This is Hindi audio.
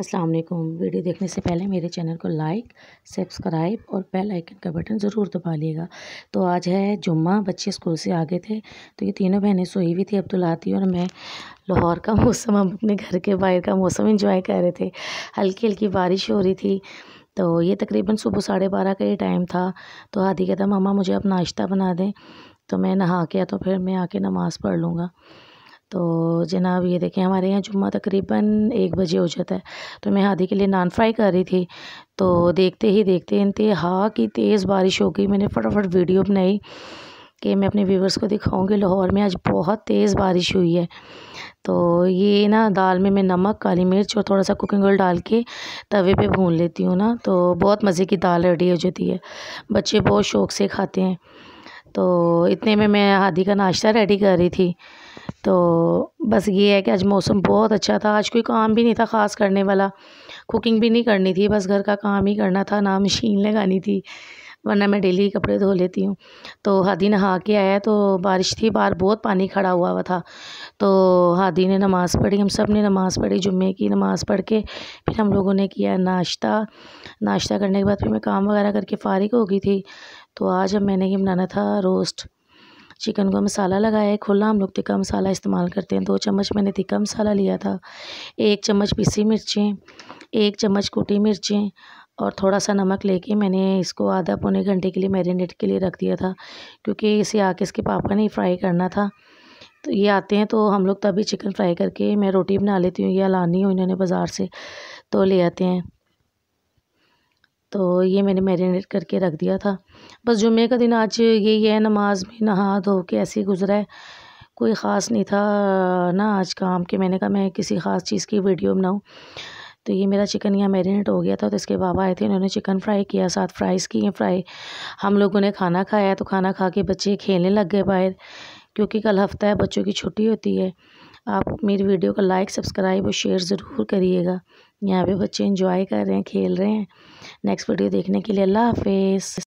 अस्सलाम वालेकुम वीडियो देखने से पहले मेरे चैनल को लाइक सब्सक्राइब और बेल आइकन का बटन ज़रूर दबा लीजिएगा तो आज है जुम्मा बच्चे स्कूल से आ गए थे तो ये तीनों बहनें सोई हुई थी अब्दुल लाती और मैं लाहौर का मौसम हम अपने घर के बाहर का मौसम इंजॉय कर रहे थे हल्की हल्की बारिश हो रही थी तो ये तकरीबन सुबह साढ़े बारह का ये टाइम था तो हादी कहता मामा मुझे अब नाश्ता बना दें तो मैं नहा के तो फिर मैं आके नमाज़ पढ़ लूँगा तो जनाब ये देखें हमारे यहाँ जुम्मा तकरीबन एक बजे हो जाता है तो मैं हादी के लिए नान फ्राई कर रही थी तो देखते ही देखते इंतहा की तेज़ बारिश हो गई मैंने फटाफट वीडियो बनाई कि मैं अपने व्यूवर्स को दिखाऊंगी लाहौर में आज बहुत तेज़ बारिश हुई है तो ये ना दाल में मैं नमक काली मिर्च और थोड़ा सा कुकिंग ऑयल डाल के तवे पे भून लेती हूँ ना तो बहुत मज़े की दाल रेडी हो जाती है बच्चे बहुत शौक़ से खाते हैं तो इतने में मैं हादी का नाश्ता रेडी कर रही थी तो बस ये है कि आज मौसम बहुत अच्छा था आज कोई काम भी नहीं था ख़ास करने वाला कुकिंग भी नहीं करनी थी बस घर का काम ही करना था ना मशीन लगानी थी वरना मैं डेली कपड़े धो लेती हूँ तो हादी नहा के आया तो बारिश थी बाहर बहुत पानी खड़ा हुआ हुआ था तो हादी ने नमाज़ पढ़ी हम सब ने नमाज़ पढ़ी जुम्मे की नमाज़ पढ़ के फिर हम लोगों ने किया नाश्ता नाश्ता करने के बाद फिर मैं काम वगैरह करके फ़ारिग हो गई थी तो आज अब मैंने ये बनाना था रोस्ट चिकन का मसाला लगाया है खुला हम लोग तिक्का मसाला इस्तेमाल करते हैं दो चम्मच मैंने तिक्का मसाला लिया था एक चम्मच पीसी मिर्चें एक चम्मच कुटी मिर्चें और थोड़ा सा नमक लेके मैंने इसको आधा पौने घंटे के लिए मैरिनेट के लिए रख दिया था क्योंकि इसे आके इसके पापा ने फ्राई करना था तो ये आते हैं तो हम लोग तभी चिकन फ्राई करके मैं रोटी बना लेती हूँ या लानी हूँ इन्होंने बाज़ार से तो ले आते हैं तो ये मैंने मैरिनेट करके रख दिया था बस जुम्मे का दिन आज यही है नमाज में नहा धो के ऐसे ही गुजरा है कोई ख़ास नहीं था ना आज काम के मैंने कहा मैं किसी ख़ास चीज़ की वीडियो बनाऊँ तो ये मेरा चिकन यहाँ मैरिनेट हो गया था तो इसके बाबा आए थे उन्होंने चिकन फ्राई किया साथ फ्राइज़ किए फ्राई हम लोगों ने खाना खाया तो खाना खा के बच्चे खेलने लग गए बाहर क्योंकि कल हफ़्ता है बच्चों की छुट्टी होती है आप मेरी वीडियो को लाइक सब्सक्राइब और शेयर ज़रूर करिएगा यहाँ पे बच्चे इंजॉय कर रहे हैं खेल रहे हैं नेक्स्ट वीडियो देखने के लिए अल्लाह हाफिज़